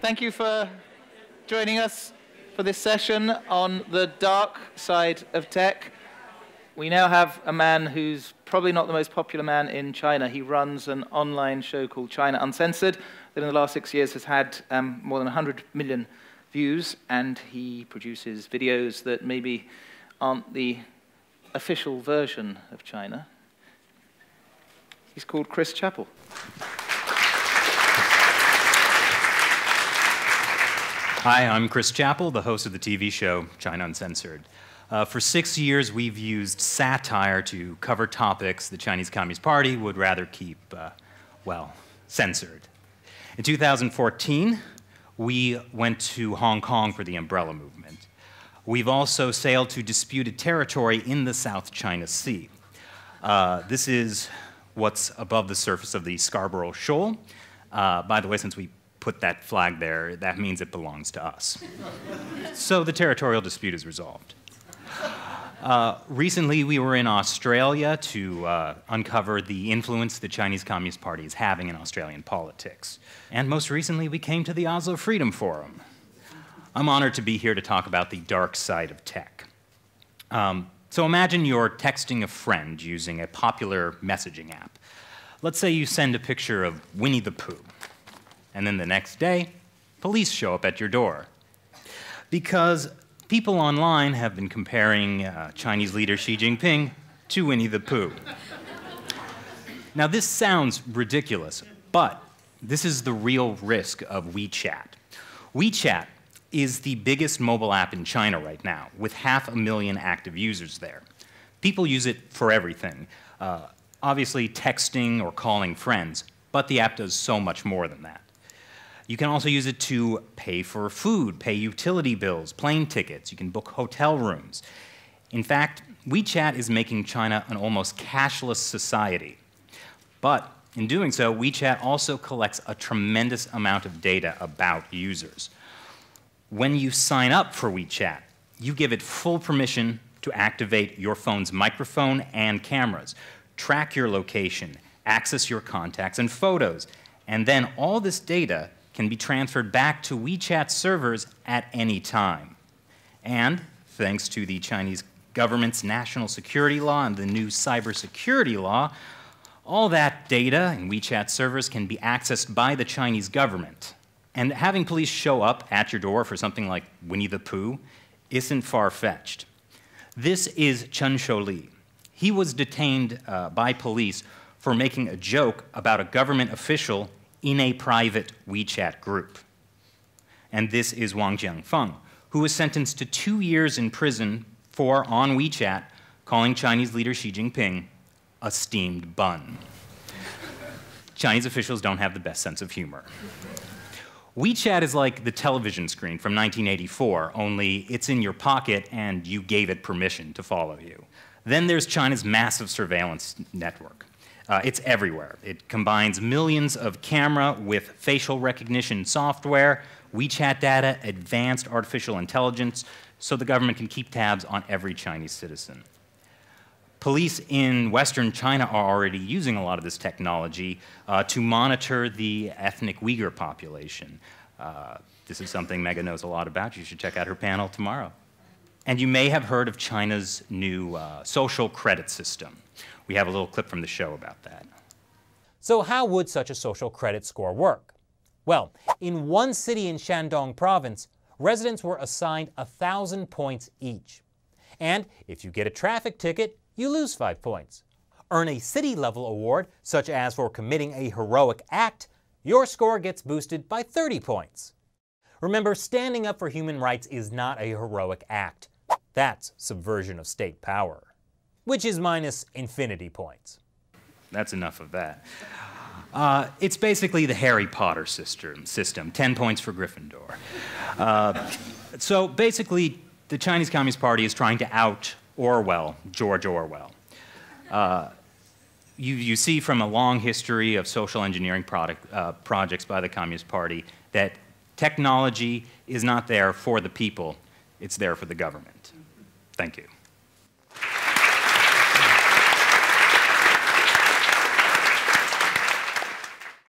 Thank you for joining us for this session on the dark side of tech. We now have a man who's probably not the most popular man in China. He runs an online show called China Uncensored that in the last six years has had um, more than 100 million views, and he produces videos that maybe aren't the official version of China. He's called Chris Chappell. Hi, I'm Chris Chappell, the host of the TV show China Uncensored. Uh, for six years, we've used satire to cover topics the Chinese Communist Party would rather keep, uh, well, censored. In 2014, we went to Hong Kong for the umbrella movement. We've also sailed to disputed territory in the South China Sea. Uh, this is what's above the surface of the Scarborough Shoal. Uh, by the way, since we put that flag there, that means it belongs to us. so the territorial dispute is resolved. Uh, recently, we were in Australia to uh, uncover the influence the Chinese Communist Party is having in Australian politics. And most recently, we came to the Oslo Freedom Forum. I'm honored to be here to talk about the dark side of tech. Um, so imagine you're texting a friend using a popular messaging app. Let's say you send a picture of Winnie the Pooh and then the next day, police show up at your door. Because people online have been comparing uh, Chinese leader Xi Jinping to Winnie the Pooh. now, this sounds ridiculous, but this is the real risk of WeChat. WeChat is the biggest mobile app in China right now, with half a million active users there. People use it for everything uh, obviously, texting or calling friends, but the app does so much more than that. You can also use it to pay for food, pay utility bills, plane tickets. You can book hotel rooms. In fact, WeChat is making China an almost cashless society. But in doing so, WeChat also collects a tremendous amount of data about users. When you sign up for WeChat, you give it full permission to activate your phone's microphone and cameras, track your location, access your contacts and photos, and then all this data can be transferred back to WeChat servers at any time. And thanks to the Chinese government's national security law and the new cybersecurity law, all that data in WeChat servers can be accessed by the Chinese government. And having police show up at your door for something like Winnie the Pooh isn't far fetched. This is Chen Shou-li. He was detained uh, by police for making a joke about a government official in a private WeChat group. And this is Wang Jiangfeng, who was sentenced to two years in prison for, on WeChat, calling Chinese leader Xi Jinping a steamed bun. Chinese officials don't have the best sense of humor. WeChat is like the television screen from 1984, only it's in your pocket and you gave it permission to follow you. Then there's China's massive surveillance network. Uh, it's everywhere. It combines millions of camera with facial recognition software, WeChat data, advanced artificial intelligence, so the government can keep tabs on every Chinese citizen. Police in Western China are already using a lot of this technology uh, to monitor the ethnic Uyghur population. Uh, this is something Megan knows a lot about. You should check out her panel tomorrow. And you may have heard of China's new uh, social credit system. We have a little clip from the show about that. So, how would such a social credit score work? Well, in one city in Shandong province, residents were assigned 1,000 points each. And if you get a traffic ticket, you lose 5 points. Earn a city level award, such as for committing a heroic act, your score gets boosted by 30 points. Remember, standing up for human rights is not a heroic act. That's subversion of state power, which is minus infinity points. That's enough of that. Uh, it's basically the Harry Potter system, system 10 points for Gryffindor. Uh, so basically, the Chinese Communist Party is trying to out Orwell, George Orwell. Uh, you, you, see from a long history of social engineering product, uh, projects by the Communist Party that technology is not there for the people, it's there for the government. Thank you.